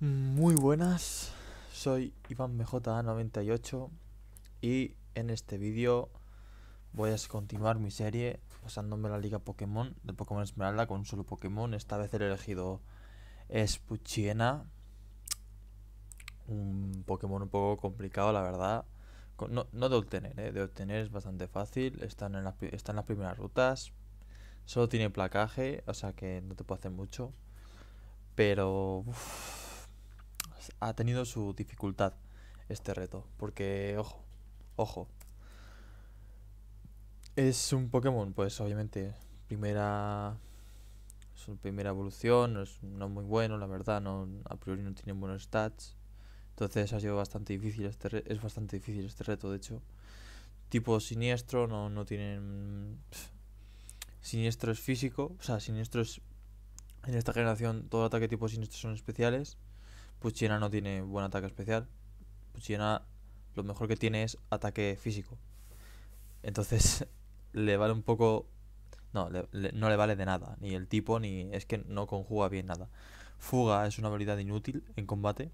Muy buenas, soy Iván BJ98 y en este vídeo voy a continuar mi serie pasándome la liga Pokémon de Pokémon Esmeralda con un solo Pokémon. Esta vez el elegido es puchiena un Pokémon un poco complicado la verdad. No, no de obtener, eh, de obtener es bastante fácil, están en, en las primeras rutas, solo tiene placaje, o sea que no te puede hacer mucho, pero ha tenido su dificultad este reto, porque, ojo, ojo. Es un Pokémon, pues obviamente, primera su primera evolución, no es muy bueno, la verdad, no a priori no tiene buenos stats. Entonces ha sido bastante difícil este es bastante difícil este reto, de hecho. Tipo siniestro, no, no tienen mm, siniestro es físico, o sea, siniestro es en esta generación todo ataque tipo siniestro son especiales. Puchina pues no tiene buen ataque especial. Puchina pues lo mejor que tiene es ataque físico. Entonces le vale un poco... No, le, no le vale de nada. Ni el tipo, ni... Es que no conjuga bien nada. Fuga es una habilidad inútil en combate.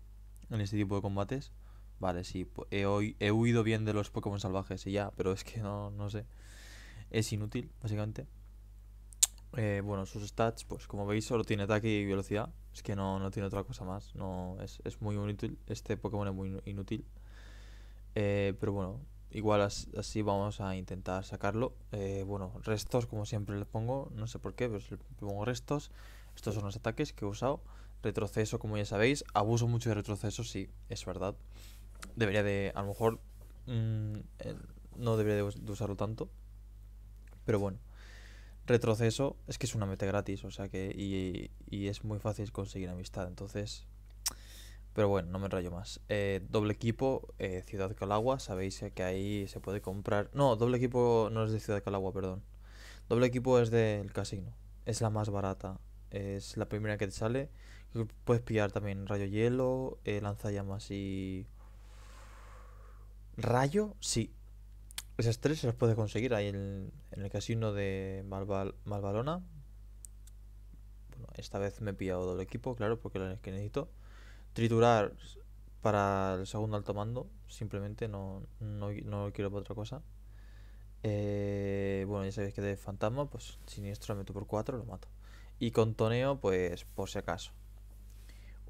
En este tipo de combates. Vale, sí. He, he huido bien de los Pokémon salvajes y ya. Pero es que no, no sé. Es inútil, básicamente. Eh, bueno, sus stats, pues como veis, solo tiene ataque y velocidad. Es que no, no tiene otra cosa más. No, es, muy inútil. Este Pokémon es muy inútil. Eh, pero bueno, igual así vamos a intentar sacarlo. Eh, bueno, restos, como siempre les pongo. No sé por qué, pero le pongo restos. Estos son los ataques que he usado. Retroceso, como ya sabéis. Abuso mucho de retroceso, sí, es verdad. Debería de, a lo mejor, mm, no debería de usarlo tanto. Pero bueno retroceso es que es una meta gratis, o sea que. Y, es muy fácil conseguir amistad, entonces. Pero bueno, no me rayo más. Eh, doble equipo, eh, Ciudad Calagua, sabéis que ahí se puede comprar. No, doble equipo no es de Ciudad Calagua, perdón. Doble equipo es del casino. Es la más barata. Es la primera que te sale. Puedes pillar también rayo hielo, eh, lanzallamas y. ¿Rayo? Sí. Esas tres se las puedes conseguir ahí en, en el casino de Malvalona. Bueno, esta vez me he pillado doble equipo, claro, porque lo que necesito. Triturar para el segundo alto mando, simplemente no, no, quiero para otra cosa. Eh, bueno, ya sabéis que de fantasma, pues siniestro meto por 4, lo mato. Y con toneo, pues por si acaso.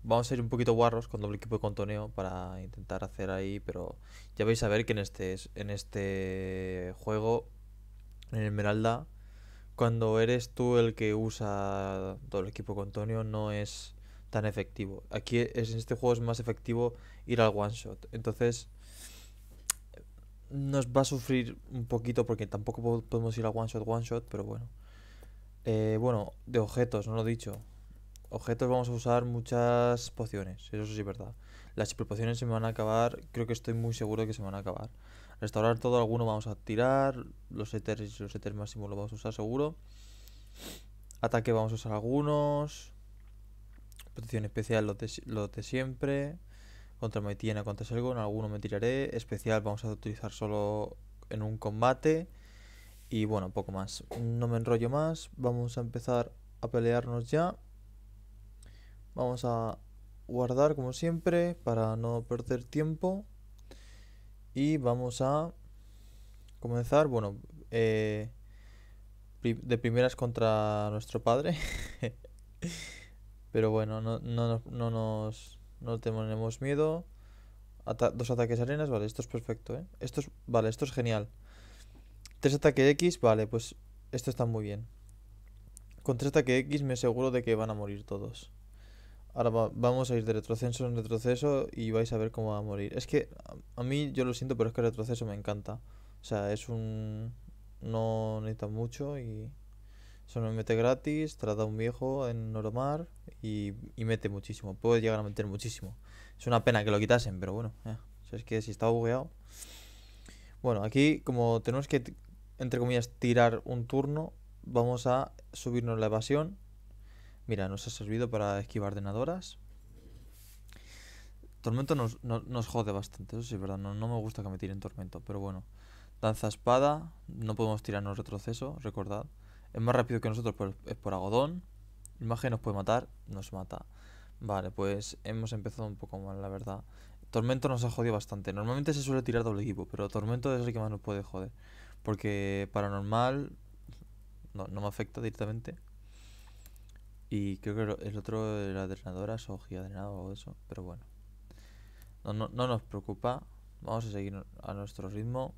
Vamos a ir un poquito guarros con doble equipo y con toneo para intentar hacer ahí, pero ya vais a ver que en este, en este juego en Esmeralda, cuando eres tú el que usa todo el equipo con Antonio, no es tan efectivo. Aquí es, en este juego es más efectivo ir al one shot. Entonces nos va a sufrir un poquito porque tampoco podemos ir al one shot, one shot, pero bueno. Eh, bueno, de objetos, no lo he dicho. Objetos vamos a usar muchas pociones, eso sí es verdad. Las pociones se me van a acabar, creo que estoy muy seguro que se van a acabar. Restaurar todo, alguno vamos a tirar. Los y los Ethers máximo lo vamos a usar seguro. Ataque vamos a usar algunos. Protección especial lo de, siempre. Contra Maitiena, contra en alguno me tiraré. Especial vamos a utilizar solo en un combate. Y bueno, poco más. No me enrollo más. Vamos a empezar a pelearnos ya. Vamos a guardar como siempre para no perder tiempo y vamos a comenzar, bueno, eh, de primeras contra nuestro padre, pero bueno, no, no, nos, no tenemos miedo. dos ataques arenas, vale, esto es perfecto, ¿eh? Esto es, vale, esto es genial. Tres ataques X, vale, pues esto está muy bien. Con tres ataques X me aseguro de que van a morir todos. Ahora vamos a ir de retroceso en retroceso y vais a ver cómo va a morir. Es que a, mí, yo lo siento, pero es que el retroceso me encanta. O sea, es un... No necesita mucho y... Se me mete gratis, trata a un viejo en noromar y, y mete muchísimo. Puede llegar a meter muchísimo. Es una pena que lo quitasen, pero bueno. es que si está bugueado... Bueno, aquí como tenemos que, entre comillas, tirar un turno, vamos a subirnos la evasión Mira, nos ha servido para esquivar denadoras Tormento nos, jode bastante, eso sí es verdad. No, me gusta que me tiren tormento, pero bueno. Danza espada, no podemos tirarnos retroceso, recordad. Es más rápido que nosotros, pues, es por algodón. Imagen nos puede matar, nos mata. Vale, pues hemos empezado un poco mal, la verdad. Tormento nos ha jodido bastante. Normalmente se suele tirar doble equipo, pero Tormento es el que más nos puede joder. Porque paranormal no, no me afecta directamente. Y creo que el otro era drenadoras o gigadrenado o eso, pero bueno. No, nos preocupa. Vamos a seguir a nuestro ritmo.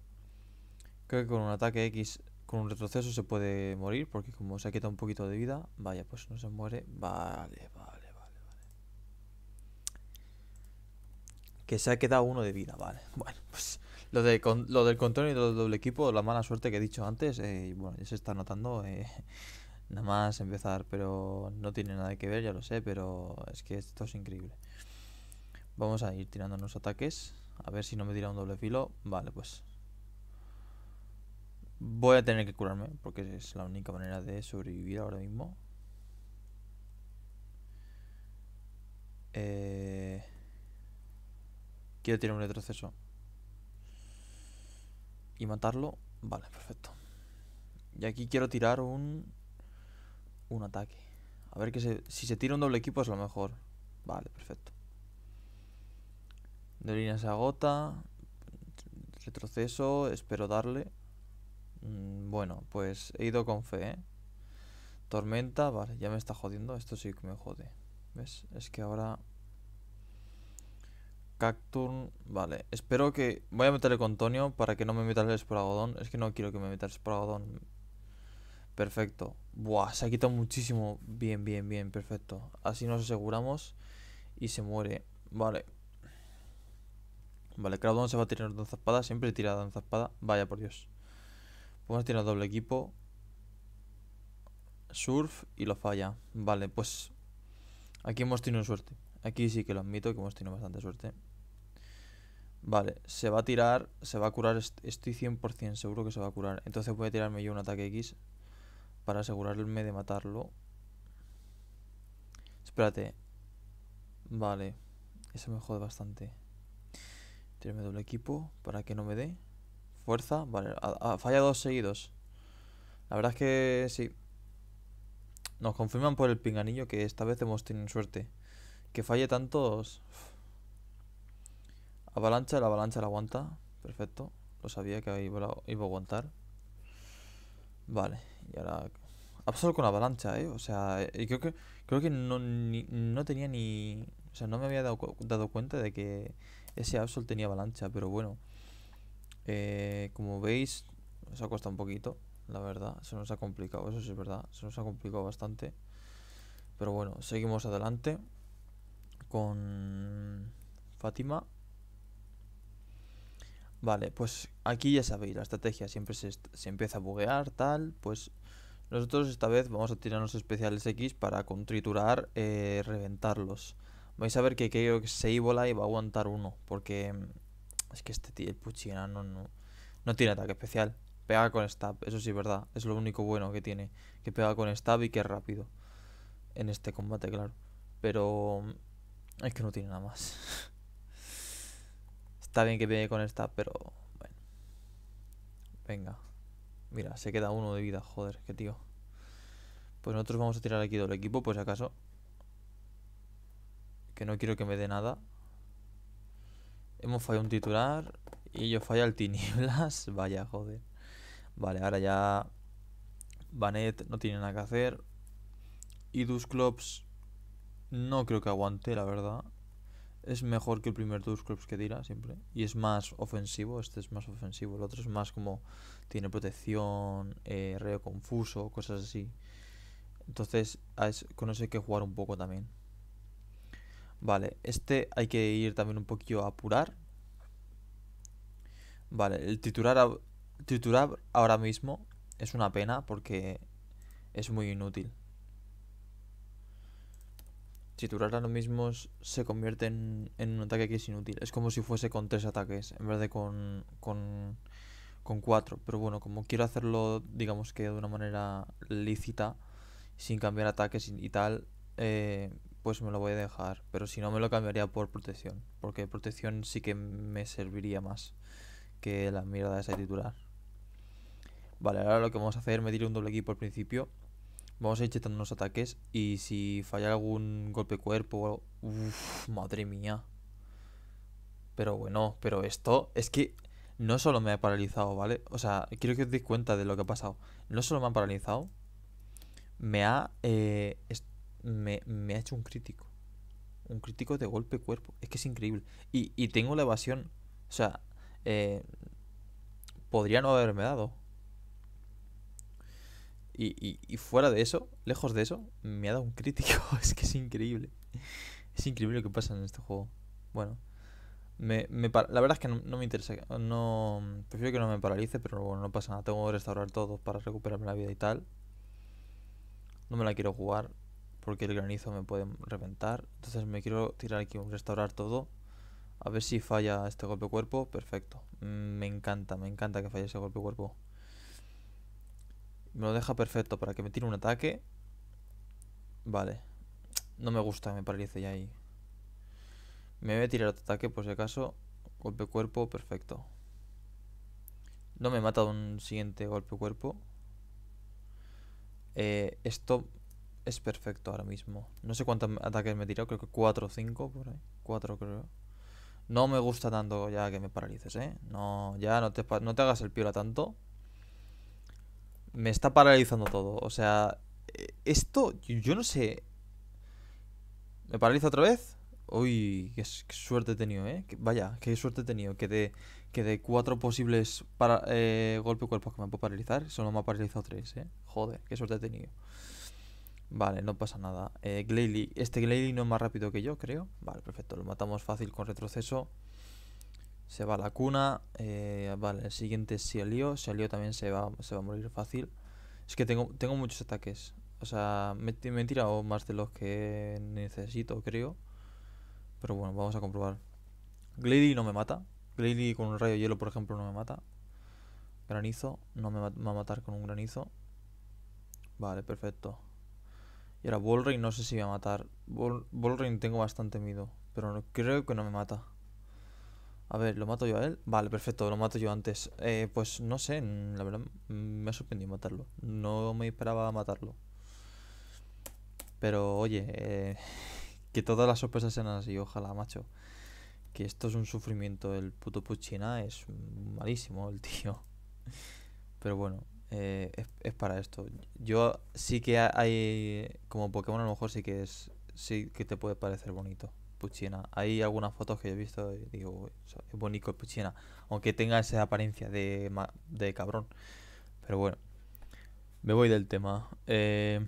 Creo que con un ataque X, con un retroceso se puede morir, porque como se ha quitado un poquito de vida, vaya, pues no se muere. Vale, vale, vale, vale. Que se ha quedado uno de vida, vale. Bueno, pues lo, de, lo del control y lo del doble equipo, la mala suerte que he dicho antes, eh, bueno, ya se está notando. Eh, Nada más empezar, pero no tiene nada que ver, ya lo sé, pero es que esto es increíble. Vamos a ir tirando unos ataques. A ver si no me tira un doble filo. Vale, pues. Voy a tener que curarme, porque es la única manera de sobrevivir ahora mismo. Eh, quiero tirar un retroceso. Y matarlo. Vale, perfecto. Y aquí quiero tirar un un ataque. A ver que se, si se tira un doble equipo es lo mejor. Vale, perfecto. De se agota. Retroceso, espero darle. Mm, bueno, pues he ido con fe, ¿eh? Tormenta, vale, ya me está jodiendo. Esto sí que me jode. ¿Ves? Es que ahora... Cacturn, vale. Espero que... Voy a meterle con Tonio para que no me meta el esporagodón. Es que no quiero que me meta el esporagodón. Perfecto. Buah, se ha quitado muchísimo. Bien, bien, bien, perfecto. Así nos aseguramos y se muere. Vale. Vale, Crowdon se va a tirar danza espada. Siempre tira danza espada. Vaya, por Dios. Podemos tirar doble equipo. Surf y lo falla. Vale, pues aquí hemos tenido suerte. Aquí sí que lo admito que hemos tenido bastante suerte. Vale, se va a tirar, se va a curar, estoy 100% seguro que se va a curar. Entonces voy a tirarme yo un ataque X para asegurarme de matarlo. Espérate. Vale. Eso me jode bastante. Tiene doble equipo para que no me dé. Fuerza. Vale. ha falla dos seguidos. La verdad es que sí. Nos confirman por el pinganillo que esta vez hemos tenido suerte. Que falle tantos... Avalancha, la avalancha la aguanta. Perfecto. Lo sabía que iba a aguantar. Vale, y ahora Absol con avalancha, ¿eh? O sea, creo que creo que no, no tenía ni... O sea, no me había dado, cuenta de que ese Absol tenía avalancha, pero bueno. Eh, como veis, nos ha costado un poquito, la verdad. Se nos ha complicado, eso sí es verdad. Se nos ha complicado bastante. Pero bueno, seguimos adelante con Fátima. Vale, pues aquí ya sabéis, la estrategia siempre se, empieza a buguear, tal, pues nosotros esta vez vamos a tirar especiales X para contriturar, triturar, eh, reventarlos. Vais a ver que creo que y va a aguantar uno, porque mm, es que este tío, el Puchina, no, no, no tiene ataque especial. Pega con stab, eso sí, verdad, es lo único bueno que tiene, que pega con stab y que es rápido. En este combate, claro. Pero mm, es que no tiene nada más. Está bien que pegue con esta, pero bueno. Venga. Mira, se queda uno de vida, joder, qué tío. Pues nosotros vamos a tirar aquí el equipo, pues acaso. Que no quiero que me dé nada. Hemos fallado un titular y yo falla al tinieblas. Vaya, joder. Vale, ahora ya Banet no tiene nada que hacer. Y Dusclops no creo que aguante, la verdad es mejor que el primer clubs que tira siempre. Y es más ofensivo, este es más ofensivo. El otro es más como tiene protección, eh, reo confuso, cosas así. Entonces con eso hay que jugar un poco también. Vale, este hay que ir también un poquito a apurar. Vale, el titular titular ahora mismo es una pena porque es muy inútil titular a los mismos se convierte en, un ataque que es inútil. Es como si fuese con tres ataques en vez de con, con, cuatro. Pero bueno, como quiero hacerlo, digamos que de una manera lícita, sin cambiar ataques y, tal, eh, pues me lo voy a dejar. Pero si no, me lo cambiaría por protección. Porque protección sí que me serviría más que la mierda de ese titular. Vale, ahora lo que vamos a hacer es medir un doble equipo al principio Vamos a chetando unos ataques. Y si falla algún golpe cuerpo madre mía. Pero bueno, pero esto... Es que no solo me ha paralizado, ¿vale? O sea, quiero que os deis cuenta de lo que ha pasado. No solo me ha paralizado. Me ha... Eh, me, ha hecho un crítico. Un crítico de golpe cuerpo. Es que es increíble. Y, tengo la evasión. O sea... Eh, podría no haberme dado. Y, fuera de eso, lejos de eso, me ha dado un crítico. es que es increíble. Es increíble lo que pasa en este juego. Bueno, me, la verdad es que no, me interesa. No, prefiero que no me paralice, pero bueno, no pasa nada. Tengo que restaurar todo para recuperarme la vida y tal. No me la quiero jugar porque el granizo me puede reventar. Entonces me quiero tirar aquí un restaurar todo. A ver si falla este golpe cuerpo. Perfecto. Mm, me encanta, me encanta que falle ese golpe cuerpo. Me lo deja perfecto para que me tire un ataque. Vale. No me gusta, me paralice ya ahí. Me voy a tirar otro ataque por si acaso. Golpe cuerpo, perfecto. No me mata un siguiente golpe cuerpo. Eh, esto es perfecto ahora mismo. No sé cuántos ataques me he tirado, creo que 4 o 5 por ahí. 4 creo. No me gusta tanto ya que me paralices, ¿eh? No, ya no te, no te hagas el piola tanto me está paralizando todo. O sea, e, esto, yo no sé. ¿Me paraliza otra vez? Uy, qué, suerte he tenido, ¿eh? vaya, qué suerte he tenido. Que de, que de cuatro posibles para, eh, golpe cuerpos que me puedo paralizar, solo me ha paralizado tres, ¿eh? Joder, qué suerte he tenido. Vale, no pasa nada. Eh, este Glalie no es más rápido que yo, creo. Vale, perfecto, lo matamos fácil con retroceso. Se va a la cuna. Eh, vale, el siguiente si el lío también se va, se va a morir fácil. Es que tengo, tengo muchos ataques. O sea, me, he tirado más de los que necesito, creo. Pero bueno, vamos a comprobar. Glady no me mata. Glady con un rayo hielo, por ejemplo, no me mata. Granizo. No me va a matar con un granizo. Vale, perfecto. Y ahora Volrain no sé si va a matar. tengo bastante miedo. Pero creo que no me mata. A ver, ¿lo mato yo a él? Vale, perfecto, lo mato yo antes. Eh, pues no sé, la verdad mm, me ha sorprendido matarlo. No me esperaba matarlo. Pero oye, eh, que todas las sorpresas sean así, ojalá, macho. Que esto es un sufrimiento. El puto Puchina es malísimo, el tío. Pero bueno, eh, es, es, para esto. Yo sí que hay. Como Pokémon, a lo mejor sí que es. Sí que te puede parecer bonito. Hay algunas fotos que he visto digo, es bonito el Puchina, aunque tenga esa apariencia de, cabrón. Pero bueno, me voy del tema. Eh,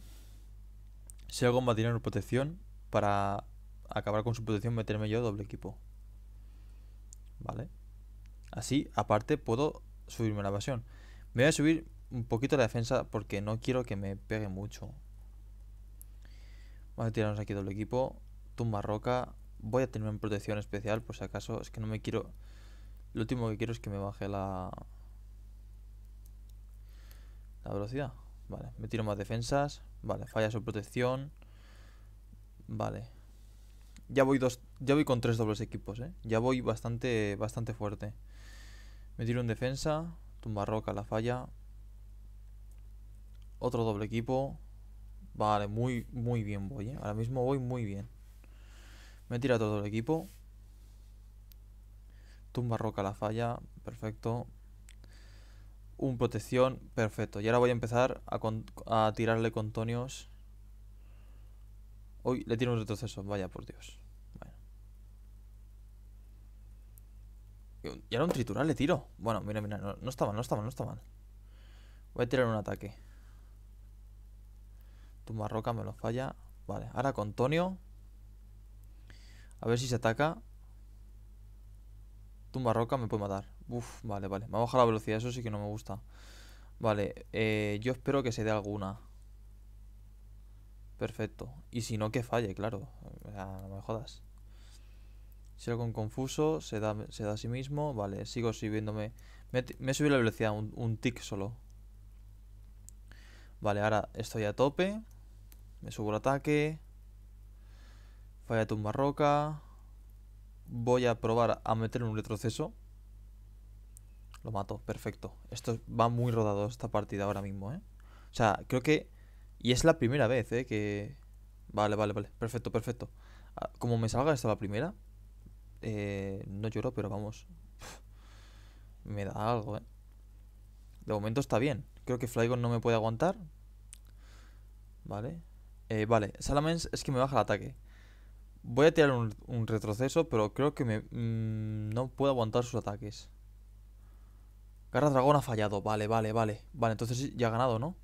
si a tirar en protección, para acabar con su protección, meterme yo doble equipo. ¿Vale? Así, aparte, puedo subirme la evasión. Me voy a subir un poquito la defensa porque no quiero que me pegue mucho. Vamos a tirarnos aquí doble equipo. Tumba roca. Voy a tener una protección especial por si acaso. Es que no me quiero... Lo último que quiero es que me baje la... La velocidad. Vale, me tiro más defensas. Vale, falla su protección. Vale. Ya voy dos, ya voy con tres dobles equipos, ¿eh? Ya voy bastante, bastante fuerte. Me tiro en defensa. Tumba roca, la falla. Otro doble equipo. Vale, muy, muy bien voy, ¿eh? Ahora mismo voy muy bien. Me tira todo el equipo. Tumba roca la falla. Perfecto. Un protección. Perfecto. Y ahora voy a empezar a, tirarle con tonios. Uy, le tiro un retroceso. Vaya, por Dios. Bueno. Y ahora un triturar le tiro. Bueno, mira, mira. No, está mal, no está mal, no está mal. Voy a tirar un ataque. Tumba roca me lo falla. Vale, ahora con tonio. A ver si se ataca. Tumba roca, me puede matar. Uf, vale, vale. Me ha bajado la velocidad, eso sí que no me gusta. Vale, eh, yo espero que se dé alguna. Perfecto. Y si no, que falle, claro. No me jodas. Si con confuso, se da, se da a sí mismo. Vale, sigo subiéndome. Me, he subido la velocidad, un, un tick solo. Vale, ahora estoy a tope. Me subo el ataque. Vaya tumba roca. Voy a probar a meter un retroceso. Lo mato, perfecto. Esto va muy rodado esta partida ahora mismo, ¿eh? O sea, creo que... Y es la primera vez, ¿eh? Que... Vale, vale, vale. Perfecto, perfecto. Ah, como me salga esta la primera... Eh, no lloro, pero vamos. Me da algo, ¿eh? De momento está bien. Creo que Flygon no me puede aguantar. Vale. Eh, vale, Salamence es que me baja el ataque. Voy a tirar un, retroceso, pero creo que me, mm, no puedo aguantar sus ataques. Garra dragón ha fallado. Vale, vale, vale. Vale, entonces ya ha ganado, ¿no?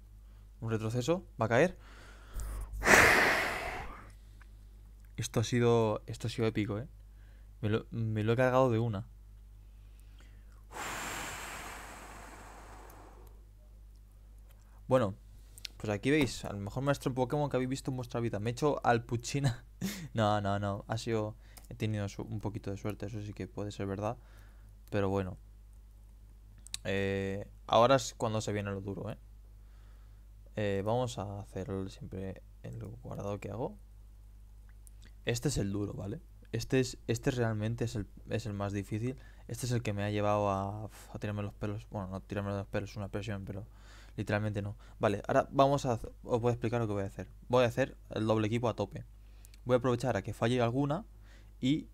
Un retroceso. Va a caer. Esto ha sido. Esto ha sido épico, ¿eh? Me lo, he cargado de una. Bueno, pues aquí veis, al mejor maestro Pokémon que habéis visto en vuestra vida. Me he hecho al Puchina no, no, no. Ha sido. He tenido un poquito de suerte, eso sí que puede ser verdad. Pero bueno. Eh, ahora es cuando se viene lo duro, ¿eh? ¿eh? vamos a hacer siempre el guardado que hago. Este es el duro, ¿vale? Este, es, este realmente es el, más difícil. Este es el que me ha llevado a, tirarme los pelos. Bueno, no tirarme los pelos, es una presión, pero literalmente no. Vale, ahora vamos a... Os voy a explicar lo que voy a hacer. Voy a hacer el doble equipo a tope voy a aprovechar a que falle alguna y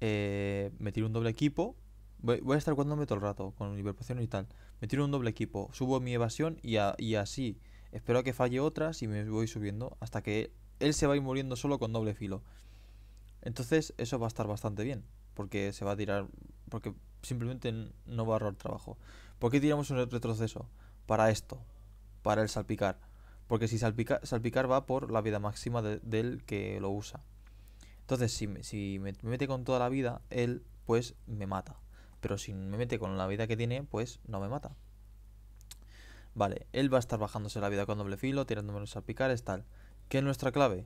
eh, me tiro un doble equipo. Voy, a estar cuando todo el rato, con hiperpoción y tal. Me tiro un doble equipo, subo mi evasión y, así espero a que falle otras y me voy subiendo hasta que él se va a ir muriendo solo con doble filo. Entonces eso va a estar bastante bien, porque se va a tirar, porque simplemente no va a ahorrar trabajo. ¿Por qué tiramos un retroceso? Para esto, para el salpicar. Porque si salpicar va por la vida máxima del que lo usa. Entonces, si, me, si mete con toda la vida, él pues me mata. Pero si me mete con la vida que tiene, pues no me mata. Vale, él va a estar bajándose la vida con doble filo, tirándome los salpicares, tal. ¿Qué es nuestra clave?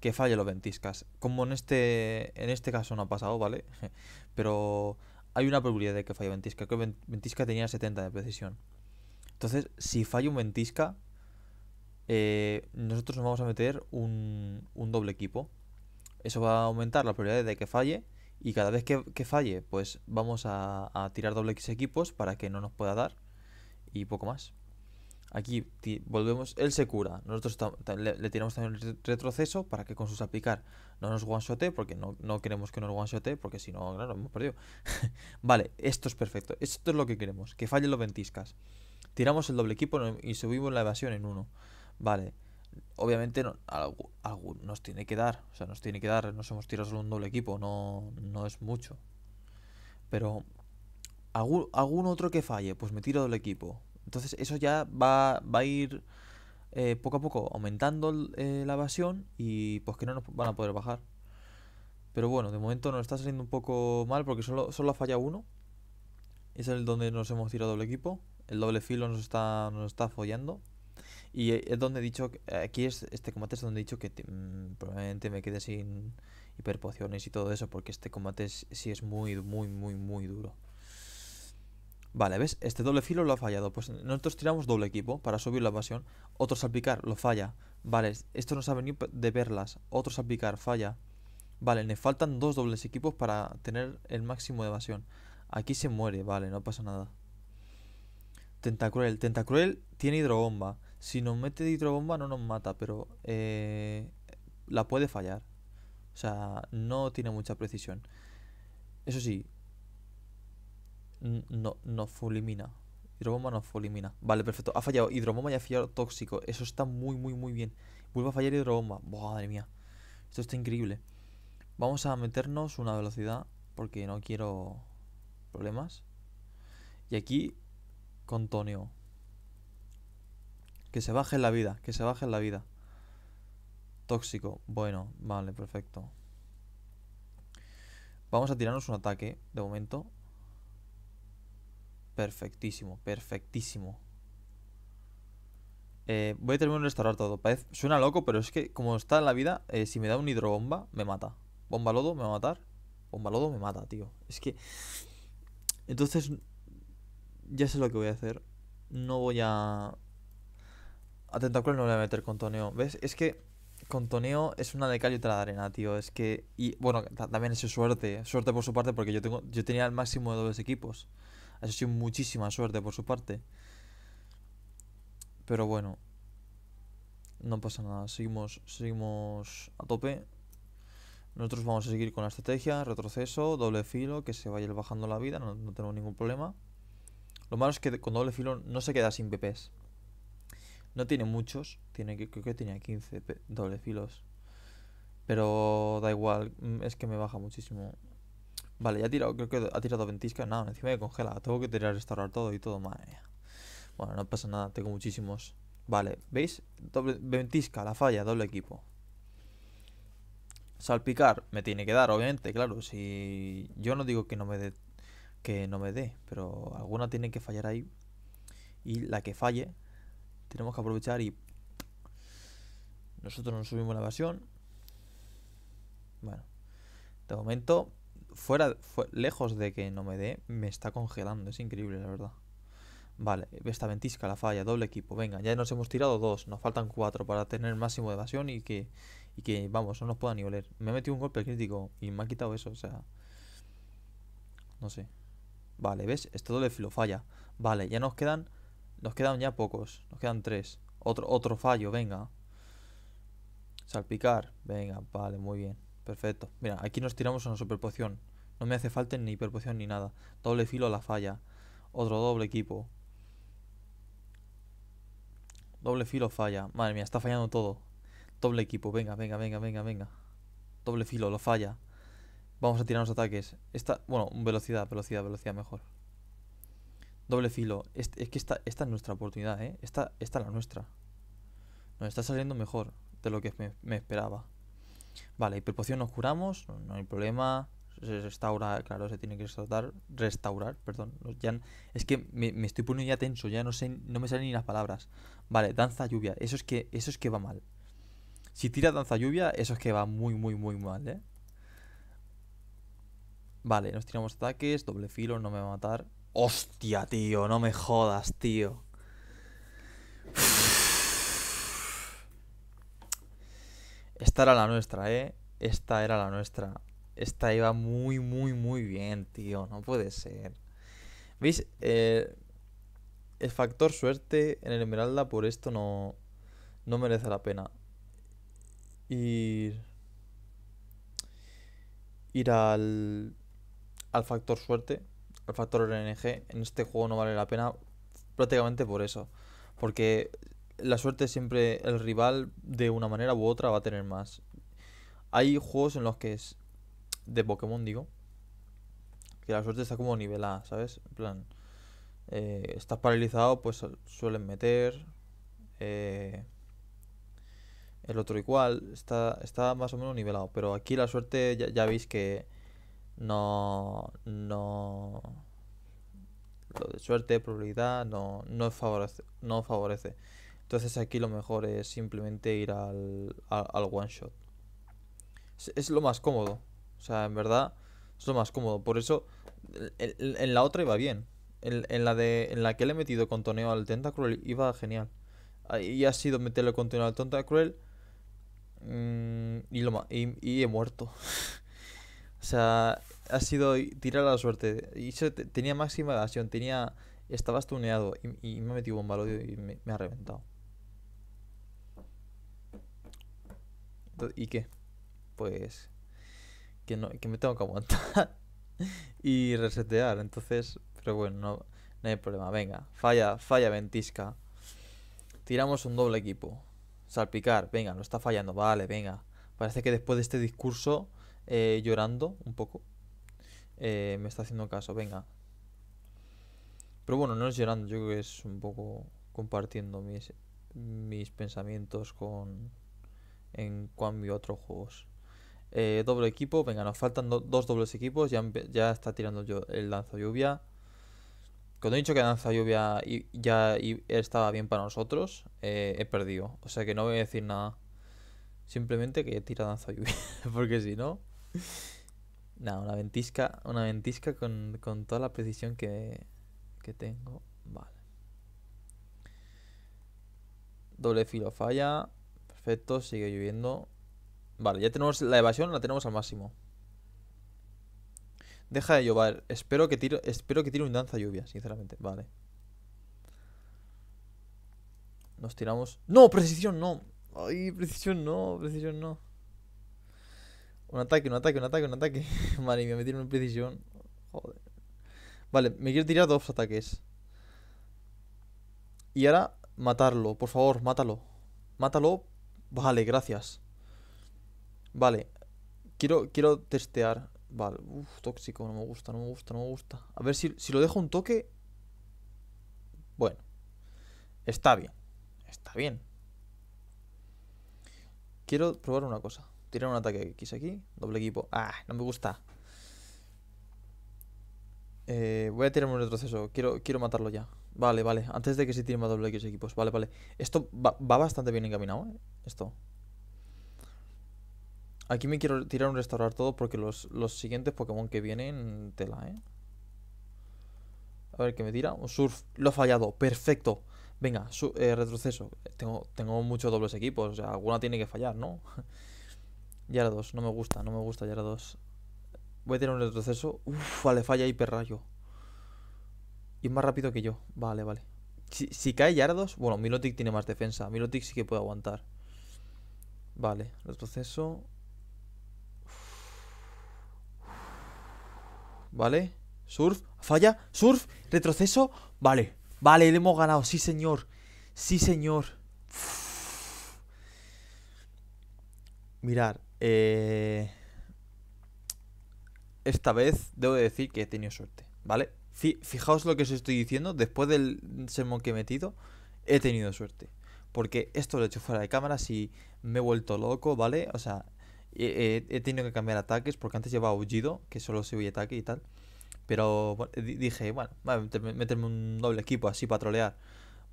Que falle los ventiscas. Como en este, en este caso no ha pasado, ¿vale? Pero hay una probabilidad de que falle ventisca. que ventisca tenía 70 de precisión. Entonces, si falla un ventisca, eh, nosotros nos vamos a meter un, un, doble equipo. Eso va a aumentar la probabilidad de que falle y cada vez que, falle, pues vamos a, tirar doble X equipos para que no nos pueda dar y poco más. Aquí volvemos, él se cura. Nosotros le, tiramos también el retroceso para que con sus aplicar no nos one-shote, porque no, queremos que nos one-shote, porque si no, claro, hemos perdido. vale, esto es perfecto. Esto es lo que queremos, que falle los ventiscas. Tiramos el doble equipo y subimos la evasión en uno Vale, obviamente nos tiene que dar, o sea, nos tiene que dar, nos hemos tirado solo un doble equipo, no, es mucho. Pero algún, otro que falle, pues me tiro doble equipo. Entonces eso ya va, a ir eh, poco a poco aumentando eh, la evasión y pues que no nos van a poder bajar. Pero bueno, de momento nos está saliendo un poco mal porque solo, solo ha fallado uno. Es el donde nos hemos tirado doble equipo. El doble filo nos está, nos está follando. Y eh, es donde he dicho, eh, aquí es este combate es donde he dicho que mm, probablemente me quede sin hiperpociones y todo eso, porque este combate es, sí es muy, muy, muy, muy duro. Vale, ¿ves? Este doble filo lo ha fallado. Pues nosotros tiramos doble equipo para subir la evasión Otro salpicar, lo falla. Vale, esto nos ha venido de verlas. Otro salpicar, falla. Vale, le faltan dos dobles equipos para tener el máximo de evasión. Aquí se muere, vale, no pasa nada. Tentacruel. Tentacruel tiene hidrobomba. Si nos mete hidrobomba no nos mata, pero eh, la puede fallar. O sea, no tiene mucha precisión. Eso sí, no, no fulmina. Hidrobomba no fulmina. Vale, perfecto. Ha fallado hidrobomba y ha fallado tóxico. Eso está muy, muy, muy bien. Vuelve a fallar hidrobomba. Madre mía. Esto está increíble. Vamos a meternos una velocidad porque no quiero problemas. Y aquí con Tonio. Que se baje en la vida, que se baje en la vida. Tóxico. Bueno, vale, perfecto. Vamos a tirarnos un ataque, de momento. Perfectísimo, perfectísimo. Eh, voy a terminar de restaurar todo. suena loco, pero es que como está en la vida, eh, si me da un hidrobomba, me mata. Bomba lodo, me va a matar. Bomba lodo, me mata, tío. Es que... Entonces, ya sé lo que voy a hacer. No voy a a no le voy a meter con Toneo. ¿Ves? Es que con es una de calle y otra de arena, tío. Es que. Y bueno, también es suerte. Suerte por su parte, porque yo, tengo, yo tenía el máximo de dobles equipos. Ha sido muchísima suerte por su parte. Pero bueno. No pasa nada. Seguimos, seguimos a tope. Nosotros vamos a seguir con la estrategia, retroceso, doble filo, que se vaya bajando la vida, no, no tenemos ningún problema. Lo malo es que con doble filo no se queda sin PPs. No tiene muchos, tiene creo que tenía 15 doble filos. Pero da igual, mm, es que me baja muchísimo. Vale, ya ha tirado, creo que ha tirado ventisca. Nada, encima me congela. Tengo que tirar a restaurar todo y todo, madre Bueno, no pasa nada, tengo muchísimos. Vale, ¿veis? Doble, ventisca, la falla, doble equipo. Salpicar me tiene que dar, obviamente, claro. Si yo no digo que no me dé, que no me dé, pero alguna tiene que fallar ahí. Y la que falle, tenemos que aprovechar y nosotros nos subimos la evasión. Bueno, de momento, fuera, lejos de que no me dé, me está congelando. Es increíble, la verdad. Vale, esta ventisca la falla, doble equipo. Venga, ya nos hemos tirado dos, nos faltan cuatro para tener máximo de evasión y que, y que, vamos, no nos puedan ni Me ha metido un golpe crítico y me ha quitado eso, o sea. No sé. Vale, ¿ves? esto doble filo falla. Vale, ya nos quedan nos quedan ya pocos. Nos quedan tres. Otro, otro fallo, venga. Salpicar. Venga, vale, muy bien. Perfecto. Mira, aquí nos tiramos una superpoción. No me hace falta ni hiperpoción ni nada. Doble filo la falla. Otro doble equipo. Doble filo falla. Madre mía, está fallando todo. Doble equipo. Venga, venga, venga, venga, venga. Doble filo, lo falla. Vamos a tirar los ataques. Esta, bueno, velocidad, velocidad, velocidad mejor. Doble filo. Es, que esta, es nuestra oportunidad, ¿eh? Esta, es la nuestra. Nos está saliendo mejor de lo que me, esperaba. Vale, hiperpoción nos curamos, no, hay problema. Se restaura, claro, se tiene que restaurar. Restaurar, perdón. es que me, estoy poniendo ya tenso, ya no sé, no me salen ni las palabras. Vale, danza lluvia. Eso es que, eso es que va mal. Si tira danza lluvia, eso es que va muy, muy, muy mal, ¿eh? Vale, nos tiramos ataques, doble filo, no me va a matar. Hostia, tío, no me jodas, tío. Esta era la nuestra, ¿eh? Esta era la nuestra. Esta iba muy, muy, muy bien, tío. No puede ser. ¿Veis? Eh, el factor suerte en el emeralda por esto no, no merece la pena. Ir, ir al, al factor suerte el factor RNG en este juego no vale la pena prácticamente por eso. Porque la suerte siempre el rival de una manera u otra va a tener más. Hay juegos en los que es de Pokémon, digo, que la suerte está como nivelada, ¿sabes? En plan, eh, estás paralizado, pues suelen meter. Eh, el otro igual, está, está más o menos nivelado. Pero aquí la suerte ya, ya veis que no, no lo de suerte, probabilidad, no, no, favorece, no favorece. Entonces aquí lo mejor es simplemente ir al, al, one shot. Es, lo más cómodo. O sea, en verdad es lo más cómodo. Por eso en, la otra iba bien. En, la de, en la que le he metido con toneo al Tentacruel iba genial. Y ha sido meterle con al Tentacruel. Mm, y, lo, y he muerto. O sea, ha sido tirar a la suerte. Y tenía máxima evasión, tenía, estaba estuneado y, me ha metido un balón y me, ha reventado. ¿Y qué? Pues que, no, que me tengo que aguantar y resetear. Entonces, pero bueno, no, hay problema. Venga, falla, falla ventisca. Tiramos un doble equipo. Salpicar, venga, no está fallando. Vale, venga. Parece que después de este discurso eh, llorando un poco. Eh, me está haciendo caso, venga. Pero bueno, no es llorando, yo creo que es un poco compartiendo mis, mis pensamientos con en cambio otros juegos. Eh, doble equipo, venga, nos faltan dos dobles equipos, ya, ya está tirando yo el Danza lluvia. Cuando he dicho que danza lluvia y, ya estaba bien para nosotros, he perdido. O sea que no voy a decir nada. Simplemente que tira danza lluvia, porque si no... Nada, una ventisca, una ventisca con, toda la precisión que, que tengo. Vale. Doble filo falla. Perfecto, sigue lloviendo. Vale, ya tenemos la evasión, la tenemos al máximo. Deja de llover. Espero que tire, espero que tire un danza lluvia, sinceramente. Vale. Nos tiramos. ¡No! ¡Precisión no! ¡Ay, precisión no! ¡Precisión no! Un ataque, un ataque, un ataque, un ataque. Madre mía, me tiene una precisión. Joder. Vale, me quiero tirar dos ataques. Y ahora, matarlo. Por favor, mátalo. Mátalo. Vale, gracias. Vale. Quiero, quiero testear. Vale. uff, tóxico. No me gusta, no me gusta, no me gusta. A ver si, si lo dejo un toque. Bueno. Está bien. Está bien. Quiero probar una cosa tirar un ataque X aquí. Doble equipo. Ah, no me gusta. Eh, voy a tirarme un retroceso. Quiero, quiero matarlo ya. Vale, vale. Antes de que se tire más doble X equipos. Vale, vale. Esto va, bastante bien encaminado, ¿eh? Esto. Aquí me quiero tirar un restaurar todo porque los, los siguientes Pokémon que vienen, tela, ¿eh? A ver, ¿qué me tira? Un surf. Lo ha fallado. Perfecto. Venga, eh, retroceso. Tengo, tengo muchos dobles equipos. O sea, alguna tiene que fallar, ¿no? Yara 2, no me gusta, no me gusta Yara 2. Voy a tener un retroceso. Uf, vale, falla hiperrayo. Y es más rápido que yo. Vale, vale. Si, si cae Yara 2, bueno, Milotic tiene más defensa. Milotic sí que puede aguantar. Vale, retroceso. Vale, surf, falla, surf, retroceso. Vale, vale, le hemos ganado, sí señor. Sí señor. Mirar, eh, esta vez debo decir que he tenido suerte, ¿vale? Fijaos lo que os estoy diciendo, después del sermón que he metido, he tenido suerte. Porque esto lo he hecho fuera de cámara, si me he vuelto loco, ¿vale? O sea, he, tenido que cambiar ataques porque antes llevaba aullido, que solo se oye ataque y tal. Pero dije, bueno, meterme un doble equipo así para trolear,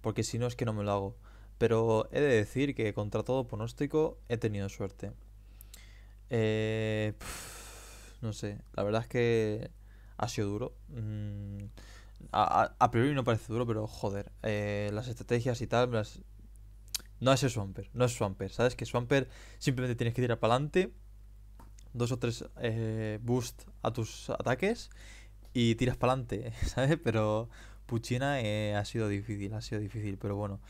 porque si no es que no me lo hago. Pero he de decir que contra todo pronóstico he tenido suerte. Eh, no sé, la verdad es que ha sido duro. Mm, a, a, priori no parece duro, pero joder, eh, las estrategias y tal, no es el Swamper, no es Swamper. Sabes que Swamper simplemente tienes que tirar para adelante, dos o tres eh, boost a tus ataques y tiras para adelante, ¿sabes? Pero Puchina eh, ha sido difícil, ha sido difícil, pero bueno.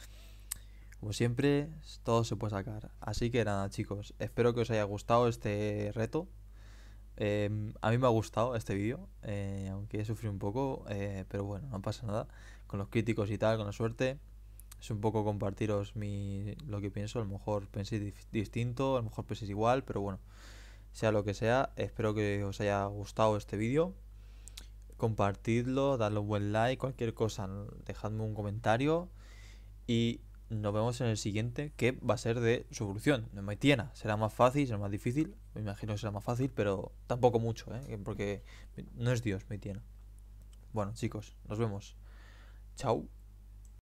Como siempre, todo se puede sacar. Así que nada, chicos, espero que os haya gustado este reto. Em, a mí me ha gustado este vídeo, eh, aunque he sufrido un poco, eh, pero bueno, no pasa nada. Con los críticos y tal, con la suerte, es un poco compartiros mi, lo que pienso. A lo mejor penséis distinto, a lo mejor penséis igual, pero bueno, sea lo que sea, espero que os haya gustado este vídeo. Compartidlo, dadle un buen like, cualquier cosa, dejadme un comentario. Y nos vemos en el siguiente que va a ser de No me Maitiana. Será más fácil, será más difícil, me imagino que será más fácil, pero tampoco mucho, ¿eh? porque no es Dios Maitiana. Bueno chicos, nos vemos. Chao.